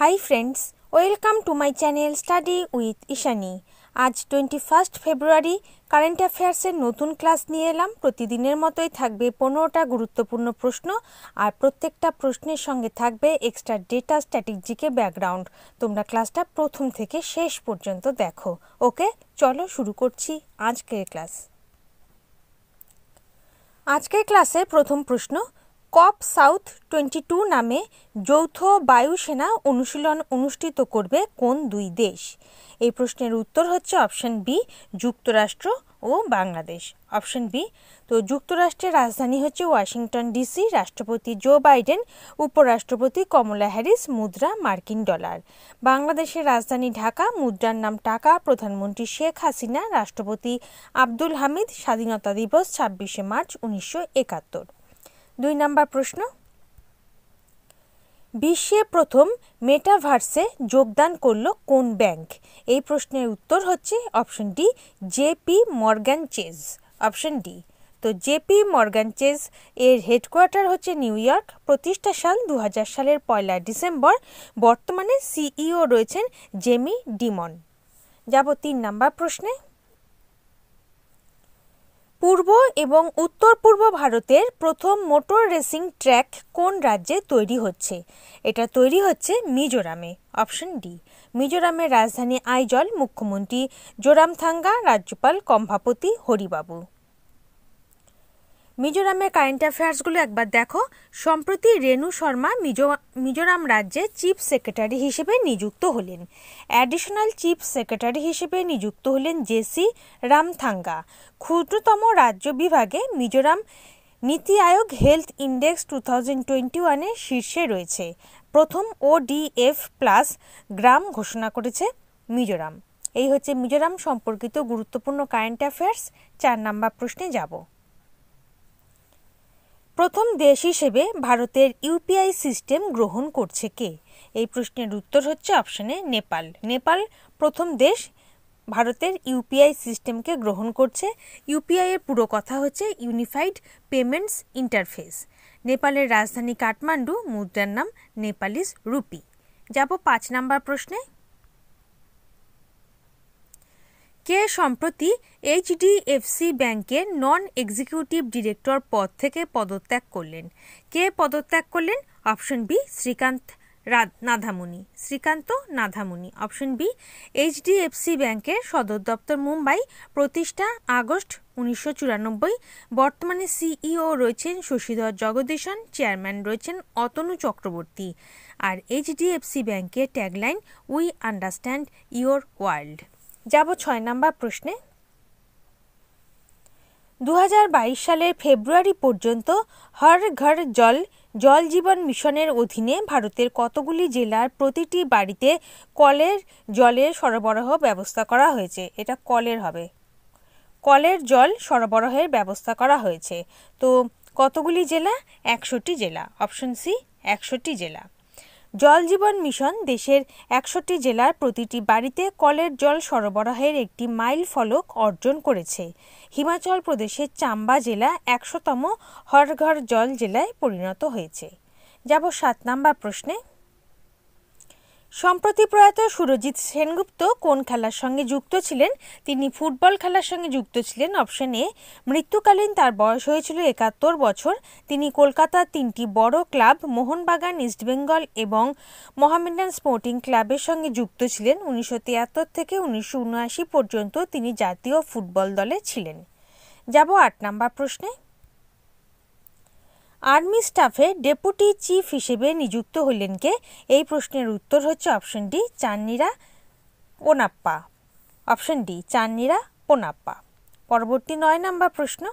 high friends welcome to my channel study with Ishani আজ twenty first February current অ্যাফেয়ার্সের নতুন class নিয়ে এলাম প্রতিদিনের মতোই থাকবে পনেরোটা গুরুত্বপূর্ণ প্রশ্ন আর প্রত্যেকটা প্রশ্নের সঙ্গে থাকবে এক্সট্রা ডেটা স্ট্র্যাটেজিকে ব্যাকগ্রাউন্ড তোমরা ক্লাসটা প্রথম থেকে শেষ পর্যন্ত দেখো ওকে চলো শুরু করছি আজকের ক্লাস আজকের ক্লাসের প্রথম প্রশ্ন কপ সাউথ টোয়েন্টি টু নামে যৌথ বায়ুসেনা অনুশীলন অনুষ্ঠিত করবে কোন দুই দেশ এই প্রশ্নের উত্তর হচ্ছে অপশন বি যুক্তরাষ্ট্র ও বাংলাদেশ অপশন বি তো যুক্তরাষ্ট্রের রাজধানী হচ্ছে ওয়াশিংটন ডিসি রাষ্ট্রপতি জো বাইডেন উপরাষ্ট্রপতি কমলা হ্যারিস মুদ্রা মার্কিন ডলার বাংলাদেশের রাজধানী ঢাকা মুদ্রার নাম টাকা প্রধানমন্ত্রী শেখ হাসিনা রাষ্ট্রপতি আব্দুল হামিদ স্বাধীনতা দিবস ছাব্বিশে মার্চ উনিশশো একাত্তর দুই নাম্বার প্রশ্ন বিশ্বে প্রথম মেটাভার্সে যোগদান করল কোন ব্যাংক এই প্রশ্নের উত্তর হচ্ছে option D JP Morgan Chase option D তো জেপি মর্গ্যান চেজ এর হেডকোয়ার্টার হচ্ছে নিউ ইয়র্ক প্রতিষ্ঠা সাল দু সালের পয়লা ডিসেম্বর বর্তমানে সিইও রয়েছেন জেমি ডিমন যাব তিন নাম্বার প্রশ্নে পূর্ব এবং উত্তর পূর্ব ভারতের প্রথম মোটর রেসিং ট্র্যাক কোন রাজ্যে তৈরি হচ্ছে এটা তৈরি হচ্ছে মিজোরামে অপশন ডি মিজোরামের রাজধানী আইজল মুখ্যমন্ত্রী জোরামথাঙ্গা রাজ্যপাল কম্ভাপতি হরিবাবু মিজোরামের কারেন্ট অ্যাফেয়ার্সগুলো একবার দেখো সম্প্রতি রেণু শর্মা মিজো মিজোরাম রাজ্যে চিফ সেক্রেটারি হিসেবে নিযুক্ত হলেন অ্যাডিশনাল চিফ সেক্রেটারি হিসেবে নিযুক্ত হলেন জেসি রামথাঙ্গা ক্ষুদ্রতম রাজ্য বিভাগে Mizoram NITI Aayog health index two thousand twenty ওয়ানের শীর্ষে রয়েছে প্রথম ওডিএফ প্লাস গ্রাম ঘোষণা করেছে মিজোরাম এই হচ্ছে মিজোরাম সম্পর্কিত গুরুত্বপূর্ণ কারেন্ট অ্যাফেয়ার্স চার নাম্বার প্রশ্নে যাব প্রথম দেশ হিসেবে ভারতের ইউপিআই সিস্টেম গ্রহণ করছে কে এই প্রশ্নের উত্তর হচ্ছে অপশানে নেপাল নেপাল প্রথম দেশ ভারতের ইউপিআই সিস্টেমকে গ্রহণ করছে ইউপিআই এর পুরো কথা হচ্ছে ইউনিফাইড পেমেন্টস ইন্টারফেস নেপালের রাজধানী কাঠমান্ডু মুদ্রার নাম নেপালিস রুপি যাব পাঁচ নাম্বার প্রশ্নে কে সম্প্রতি এইচডিএফসি ব্যাংকের নন এক্সিকিউটিভ ডিরেক্টর পদ থেকে পদত্যাগ করলেন কে পদত্যাগ করলেন option B Srikanth Nadhamuni Srikanth Nadhamuni option B HDFC ব্যাংকের সদর দপ্তর মুম্বাই প্রতিষ্ঠা আগস্ট উনিশশো বর্তমানে সিইও রয়েছেন শশীধর জগদীশন চেয়ারম্যান রয়েছেন অতনু চক্রবর্তী আর এইচডিএফসি ব্যাংকের tagline we understand your world যাব ছয় নম্বর প্রশ্নে দু সালের ফেব্রুয়ারি পর্যন্ত হর ঘর জল জল জীবন মিশনের অধীনে ভারতের কতগুলি জেলার প্রতিটি বাড়িতে কলের জলের সরবরাহ ব্যবস্থা করা হয়েছে এটা কলের হবে কলের জল সরবরাহের ব্যবস্থা করা হয়েছে তো কতগুলি জেলা একশোটি জেলা অপশন সি একশোটি জেলা জল জীবন মিশন দেশের একষট্টি জেলার প্রতিটি বাড়িতে কলের জল সরবরাহের একটি মাইল ফলক অর্জন করেছে হিমাচল প্রদেশের চাম্বা জেলা একশোতম হরঘর জল জেলায় পরিণত হয়েছে যাব সাত নাম্বার প্রশ্নে সম্প্রতি প্রয়াত সুরজিৎ সেনগুপ্ত কোন খেলার সঙ্গে যুক্ত ছিলেন তিনি ফুটবল খেলার সঙ্গে যুক্ত ছিলেন অপশন এ মৃত্যুকালীন তার বয়স হয়েছিল একাত্তর বছর তিনি কলকাতার তিনটি বড় ক্লাব মোহনবাগান ইস্টবেঙ্গল এবং মোহামেডান স্পোর্টিং ক্লাবের সঙ্গে যুক্ত ছিলেন উনিশশো তিয়াত্তর থেকে উনিশশো পর্যন্ত তিনি জাতীয় ফুটবল দলে ছিলেন যাব আট নাম্বার প্রশ্নে আর্মি স্টাফে ডেপুটি চিফ হিসেবে নিযুক্ত হলেন কে এই প্রশ্নের উত্তর হচ্ছে option D Channira Ponappa option D Channira Ponappa পরবর্তী নয় নম্বর প্রশ্ন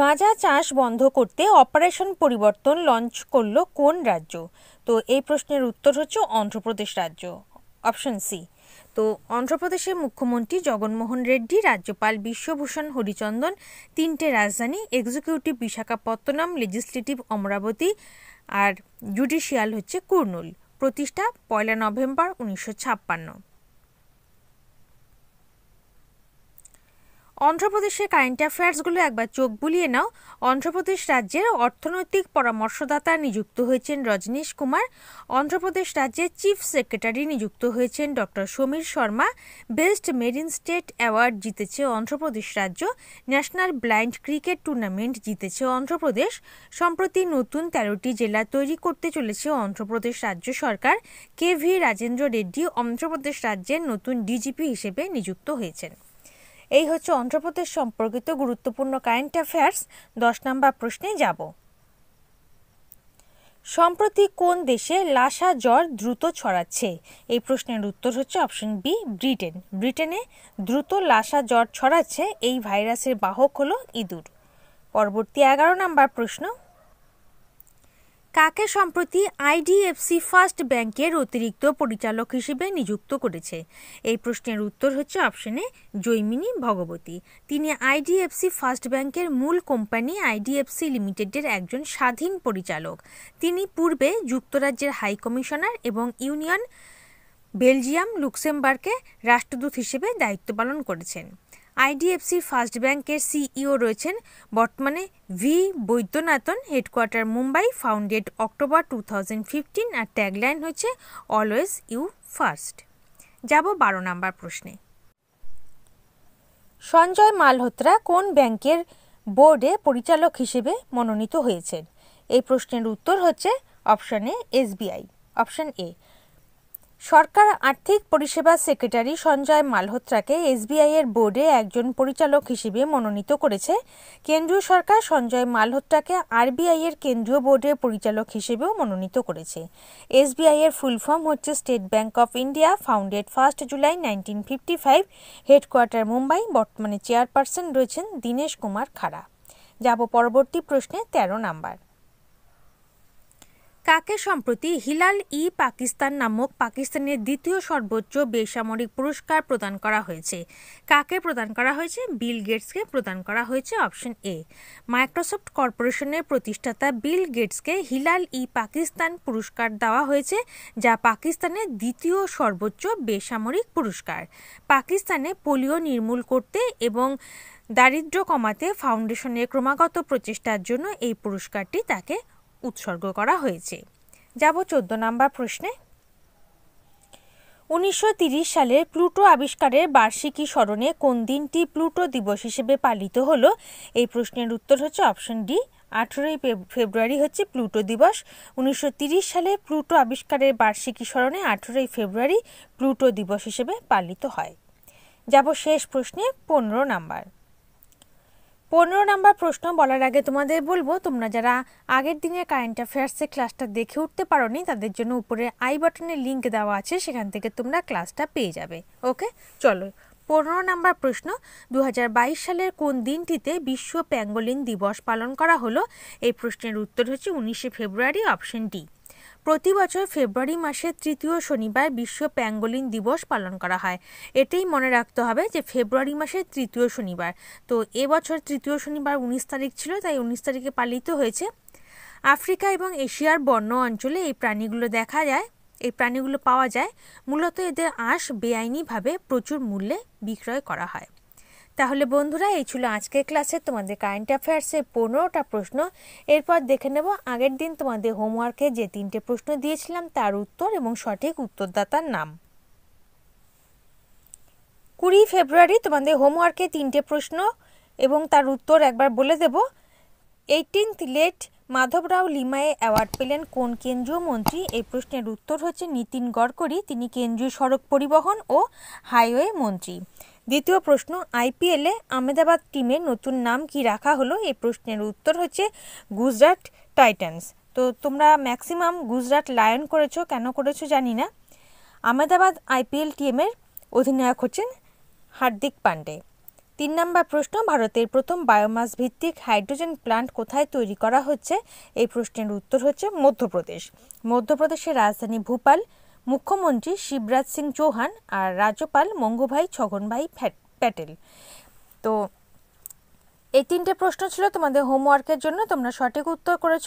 গাঁজা চাষ বন্ধ করতে অপারেশন পরিবর্তন লঞ্চ করল কোন রাজ্য তো এই প্রশ্নের উত্তর হচ্ছে অন্ধ্রপ্রদেশ রাজ্য অপশন সি তো অন্ধ্রপ্রদেশের মুখ্যমন্ত্রী জগনমোহন রেড্ডি রাজ্যপাল বিশ্বভূষণ হরিচন্দন তিনটে রাজধানী এক্সিকিউটিভ বিশাখাপত্তনম লেজিসলেটিভ অমরাবতী আর জুডিশিয়াল হচ্ছে কুর্নুল প্রতিষ্ঠা পয়লা নভেম্বর উনিশশো ছাপ্পান্ন অন্ধ্রপ্রদেশের কারেন্ট অ্যাফেয়ার্সগুলো একবার চোখ বুলিয়ে নাও অন্ধ্রপ্রদেশ রাজ্যের অর্থনৈতিক পরামর্শদাতা নিযুক্ত হয়েছেন রজনীশ কুমার অন্ধ্রপ্রদেশ রাজ্যের চিফ সেক্রেটারি নিযুক্ত হয়েছেন doctor Sameer Sharma best marine state award জিতেছে অন্ধ্রপ্রদেশ রাজ্য ন্যাশনাল ব্লাইন্ড ক্রিকেট টুর্নামেন্ট জিতেছে অন্ধ্রপ্রদেশ সম্প্রতি নতুন তেরোটি জেলা তৈরি করতে চলেছে অন্ধ্রপ্রদেশ রাজ্য সরকার কে ভি রাজেন্দ্র রেড্ডি অন্ধ্রপ্রদেশ রাজ্যের নতুন ডিজিপি হিসেবে নিযুক্ত হয়েছেন এই হচ্ছে অন্ধ্রপ্রদেশ সম্পর্কিত গুরুত্বপূর্ণ কারেন্ট অ্যাফেয়ার্স দশ নম্বর প্রশ্নে যাব সম্প্রতি কোন দেশে লাসা জ্বর দ্রুত ছড়াচ্ছে এই প্রশ্নের উত্তর হচ্ছে অপশন বি ব্রিটেন ব্রিটেনে দ্রুত লাসা জ্বর ছড়াচ্ছে এই ভাইরাসের বাহক হলো ইঁদুর পরবর্তী এগারো নম্বর প্রশ্ন কাকে সম্প্রতি আইডিএফসি ফার্স্ট ব্যাংকের অতিরিক্ত পরিচালক হিসেবে নিযুক্ত করেছে এই প্রশ্নের উত্তর হচ্ছে অপশনে জৈমিনী ভগবতী তিনি আইডিএফসি ফার্স্ট ব্যাংকের মূল কোম্পানি আইডিএফসি লিমিটেডের একজন স্বাধীন পরিচালক তিনি পূর্বে যুক্তরাজ্যের হাই কমিশনার এবং ইউনিয়ন বেলজিয়াম লুক্সেমবার্গে রাষ্ট্রদূত হিসেবে দায়িত্ব পালন করেছেন আইডিএফসি ফার্স্ট ব্যাংকের সিইও রয়েছেন বর্তমানে V Vaidyanathan headquarter Mumbai founded October two thousand fifteen আর ট্যাগলাইন হচ্ছে অলওয়েজ ইউ ফার্স্ট যাব বারো নাম্বার প্রশ্নে সঞ্জয় মালহোত্রা কোন ব্যাংকের বোর্ডে পরিচালক হিসেবে মনোনীত হয়েছেন এই প্রশ্নের উত্তর হচ্ছে option A SBI option A সরকার আর্থিক পরিষেবা সেক্রেটারি সঞ্জয় মালহোত্রাকে এসবিআই এর বোর্ডে একজন পরিচালক হিসেবে মনোনীত করেছে কেন্দ্রীয় সরকার সঞ্জয় মালহোত্রাকে আরবিআই এর কেন্দ্রীয় বোর্ডের পরিচালক হিসেবেও মনোনীত করেছে এসবিআই এর ফুল ফর্ম হচ্ছে State Bank of India founded first July nineteen fifty five headquarter Mumbai বর্তমানে চেয়ারপারসন রয়েছেন দীনেশ কুমার খাড়া যাব পরবর্তী প্রশ্নে তেরো নাম্বার কাকে সম্প্রতি হিলাল ই পাকিস্তান নামক পাকিস্তানের দ্বিতীয় সর্বোচ্চ বেসামরিক পুরস্কার প্রদান করা হয়েছে কাকে প্রদান করা হয়েছে বিল গেটসকে প্রদান করা হয়েছে অপশন এ মাইক্রোসফট কর্পোরেশনের প্রতিষ্ঠাতা বিল গেটসকে হিলাল ই পাকিস্তান পুরস্কার দেওয়া হয়েছে যা পাকিস্তানের দ্বিতীয় সর্বোচ্চ বেসামরিক পুরস্কার পাকিস্তানে পোলিও নির্মূল করতে এবং দারিদ্র কমাতে ফাউন্ডেশনের ক্রমাগত প্রচেষ্টার জন্য এই পুরস্কারটি তাকে উৎসর্গ করা হয়েছে যাব চোদ্দ নম্বর প্রশ্নে উনিশশো সালে প্লুটো আবিষ্কারের বার্ষিকী স্মরণে কোন দিনটি প্লুটো দিবস হিসেবে পালিত হল এই প্রশ্নের উত্তর হচ্ছে অপশন ডি আঠেরোই ফেব্রুয়ারি হচ্ছে প্লুটো দিবস উনিশশো সালে প্লুটো আবিষ্কারের বার্ষিকী স্মরণে আঠেরোই ফেব্রুয়ারি প্লুটো দিবস হিসেবে পালিত হয় যাব শেষ প্রশ্নে পনেরো নাম্বার পনেরো নাম্বার প্রশ্ন বলার আগে তোমাদের বলবো তোমরা যারা আগের দিনের কারেন্ট অ্যাফেয়ার্সের ক্লাসটা দেখে উঠতে পারোনি তাদের জন্য উপরে আই বাটনের লিঙ্ক দেওয়া আছে সেখান থেকে তোমরা ক্লাসটা পেয়ে যাবে ওকে চলো পনেরো নাম্বার প্রশ্ন দু সালের কোন দিনটিতে বিশ্ব প্যাঙ্গোলিন দিবস পালন করা হলো এই প্রশ্নের উত্তর হচ্ছে উনিশে ফেব্রুয়ারি অপশন ডি প্রতি বছর ফেব্রুয়ারি মাসের তৃতীয় শনিবার বিশ্ব প্যাঙ্গোলিন দিবস পালন করা হয় এটাই মনে রাখতে হবে যে ফেব্রুয়ারি মাসের তৃতীয় শনিবার তো এবছর তৃতীয় শনিবার উনিশ তারিখ ছিল তাই উনিশ তারিখে পালিত হয়েছে আফ্রিকা এবং এশিয়ার বন্য অঞ্চলে এই প্রাণীগুলো দেখা যায় এই প্রাণীগুলো পাওয়া যায় মূলত এদের আঁশ বেআইনিভাবে প্রচুর মূল্যে বিক্রয় করা হয় তাহলে বন্ধুরা এই ছিল আজকের ক্লাসে তোমাদের কারেন্ট অ্যাফেয়ার্সের পনেরোটা প্রশ্ন এরপর দেখে নেব আগের দিন তোমাদের হোমওয়ার্কে যে তিনটে প্রশ্ন দিয়েছিলাম তার উত্তর এবং সঠিক উত্তরদাতার নাম কুড়ি ফেব্রুয়ারি তোমাদের হোমওয়ার্কে তিনটে প্রশ্ন এবং তার উত্তর একবার বলে দেব eighteenth late Madhavrao Limaye award পেলেন কোন কেন্দ্রীয় মন্ত্রী এই প্রশ্নের উত্তর হচ্ছে নীতিন গড়করি তিনি কেন্দ্রীয় সড়ক পরিবহন ও হাইওয়ে মন্ত্রী দ্বিতীয় প্রশ্ন আইপিএলে আমেদাবাদ টিমের নতুন নাম কি রাখা হলো এই প্রশ্নের উত্তর হচ্ছে গুজরাট টাইটান্স তো তোমরা ম্যাক্সিমাম গুজরাট লায়ন করেছো কেন করেছো জানি না আমেদাবাদ আইপিএল টিমের অধিনায়ক হচ্ছেন হার্দিক পান্ডে তিন নম্বর প্রশ্ন ভারতের প্রথম বায়োমাস ভিত্তিক হাইড্রোজেন প্লান্ট কোথায় তৈরি করা হচ্ছে এই প্রশ্নের উত্তর হচ্ছে মধ্যপ্রদেশ মধ্যপ্রদেশের রাজধানী ভূপাল মুখ্যমন্ত্রী শিবরাজ সিং চৌহান আর রাজ্যপাল মঙ্গুভাই ছগনভাই প্যাটেল তো এই তিনটে প্রশ্ন ছিল তোমাদের হোমওয়ার্কের জন্য তোমরা সঠিক উত্তর করেছ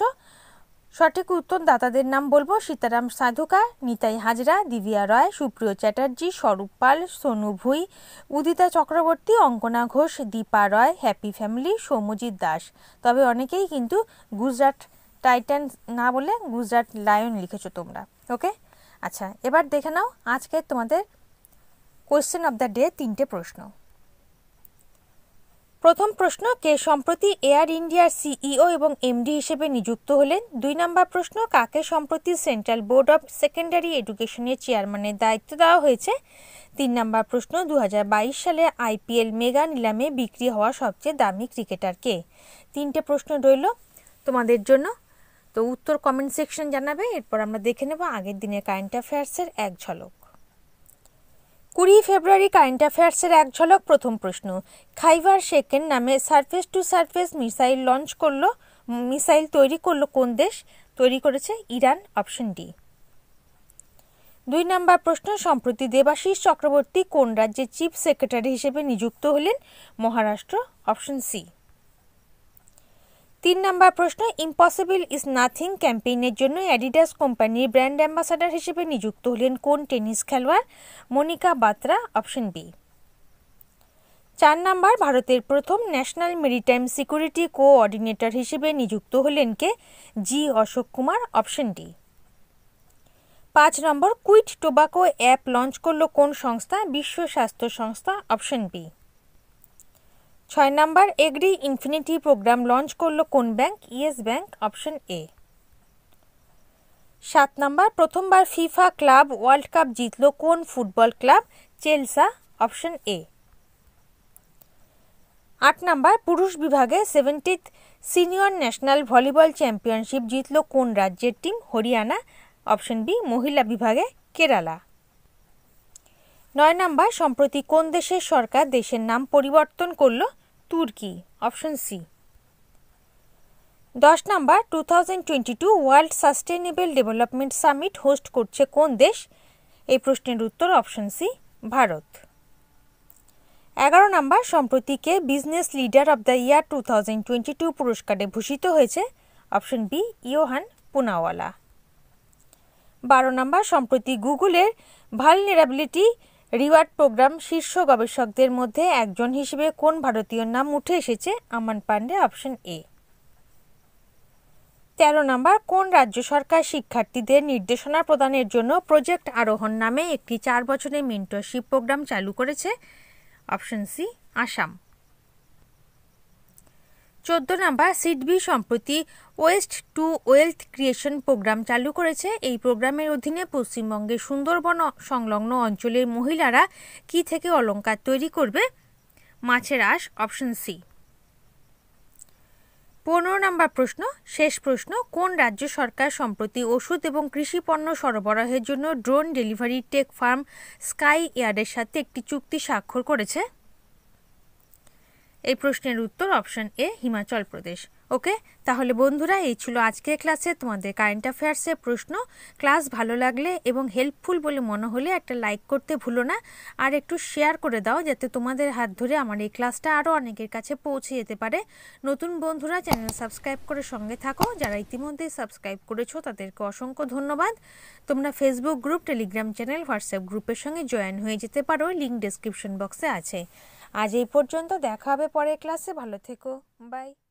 সঠিক উত্তর দাতাদের নাম বলবো সীতারাম সাধুকা নিতাই হাজরা দিবিয়া রয় সুপ্রিয় চ্যাটার্জি স্বরূপ পাল সোনু ভুই উদিতা চক্রবর্তী অঙ্কনা ঘোষ দীপা রয় হ্যাপি ফ্যামিলি সৌমজিৎ দাস তবে অনেকেই কিন্তু গুজরাট টাইটান না বলে গুজরাট লায়ন লিখেছো তোমরা ওকে আচ্ছা এবার দেখে নাও আজকে তোমাদের কোয়েশ্চেন অব দ্য ডে তিনটে প্রশ্ন প্রথম প্রশ্ন কে সম্প্রতি এয়ার ইন্ডিয়ার সিইও এবং এমডি হিসেবে নিযুক্ত হলেন দুই নম্বর প্রশ্ন কাকে সম্প্রতি সেন্ট্রাল বোর্ড অব সেকেন্ডারি এডুকেশনের চেয়ারম্যানের দায়িত্ব দেওয়া হয়েছে তিন নম্বর প্রশ্ন দু সালে আইপিএল মেগা নিলামে বিক্রি হওয়া সবচেয়ে দামি ক্রিকেটার কে তিনটে প্রশ্ন রইল তোমাদের জন্য তো উত্তর কমেন্ট সেকশন জানাবে এরপর আমরা দেখে নেব আগের দিনের কারেন্ট অ্যাফেয়ার্সের এক ঝলক কুড়ি ফেব্রুয়ারি কারেন্ট অ্যাফেয়ার্সের এক ঝলক প্রথম প্রশ্ন খাইবার শেকেন নামে surface to surface missile launch করলো মিসাইল তৈরি করলো কোন দেশ তৈরি করেছে ইরান অপশন ডি দুই নম্বর প্রশ্ন সম্প্রতি দেবাশিস চক্রবর্তী কোন রাজ্যের চিফ সেক্রেটারি হিসেবে নিযুক্ত হলেন মহারাষ্ট্র অপশন সি তিন নম্বর প্রশ্ন ইম্পসিবল ইজ নাথিং ক্যাম্পেইনের জন্য অ্যাডিডাস কোম্পানির ব্র্যান্ড অ্যাম্বাসাডার হিসেবে নিযুক্ত হলেন কোন টেনিস খেলোয়াড় মনিকা বাত্রা অপশন বি চার নম্বর ভারতের প্রথম ন্যাশনাল মেরিটাইম সিকিউরিটি কোঅর্ডিনেটর হিসেবে নিযুক্ত হলেন K G Ashok Kumar option D পাঁচ number quit tobacco app launch করল কোন সংস্থা বিশ্ব স্বাস্থ্য সংস্থা অপশন বি ছয় number agri infinity program launch করলো কোন bank Yes Bank option A সাত নাম্বার প্রথমবার ফিফা ক্লাব ওয়ার্ল্ড কাপ জিতল কোন football club Chelsea option A আট নাম্বার পুরুষ বিভাগে seventieth senior national volleyball championship জিতল কোন রাজ্যের টিম হরিয়ানা অপশন বি মহিলা বিভাগে কেরালা নয় নাম্বার সম্প্রতি কোন দেশের সরকার দেশের নাম পরিবর্তন করল তুর্কি অপশন সি দশ number two thousand twenty two world sustainable development summit host করছে কোন দেশ এই প্রশ্নের উত্তর অপশন সি ভারত এগারো নাম্বার সম্প্রতিকে business leader of the year two thousand twenty two পুরস্কারে ভূষিত হয়েছে অপশন বি ইয়োহান পুনাওয়ালা বারো নাম্বার সম্প্রতি গুগলের ভালনেরাবিলিটি রিওয়ার্ড প্রোগ্রাম শীর্ষ গবেষকদের মধ্যে একজন হিসেবে কোন ভারতীয় নাম উঠে এসেছে আমান পান্ডে অপশন এ তেরো নম্বর কোন রাজ্য সরকার শিক্ষার্থীদের নির্দেশনা প্রদানের জন্য প্রজেক্ট আরোহণ নামে একটি চার বছরের মেন্টরশিপ প্রোগ্রাম চালু করেছে অপশন সি আসাম চোদ্দ নম্বর সিডবি সম্প্রতি waste to wealth creation program চালু করেছে এই প্রোগ্রামের অধীনে পশ্চিমবঙ্গে সুন্দরবন সংলগ্ন অঞ্চলের মহিলারা কি থেকে অলঙ্কার তৈরি করবে মাছের আশ অপশন সি পনেরো নম্বর প্রশ্ন শেষ প্রশ্ন কোন রাজ্য সরকার সম্প্রতি ওষুধ এবং কৃষি পণ্য সরবরাহের জন্য drone delivery tech firm Skye এয়ারের সাথে একটি চুক্তি স্বাক্ষর করেছে এই প্রশ্নের উত্তর অপশন এ হিমাচল প্রদেশ ওকে তাহলে বন্ধুরা এই ছিল আজকের ক্লাসে তোমাদের কারেন্ট অ্যাফেয়ার্সের প্রশ্ন ক্লাস ভালো লাগলে এবং হেল্পফুল বলে মনে হলে একটা লাইক করতে ভুলো না আর একটু শেয়ার করে দাও যাতে তোমাদের হাত ধরে আমার এই ক্লাসটা আরও অনেকের কাছে পৌঁছে যেতে পারে নতুন বন্ধুরা চ্যানেল সাবস্ক্রাইব করে সঙ্গে থাকো যারা ইতিমধ্যেই সাবস্ক্রাইব করেছো তাদেরকে অসংখ্য ধন্যবাদ তোমরা Facebook group Telegram channel WhatsApp গ্রুপের সঙ্গে জয়েন হয়ে যেতে পারো লিঙ্ক ডিসক্রিপশন বক্সে আছে আজ এই পর্যন্ত দেখা হবে পরের ক্লাসে ভালো থেকো বাই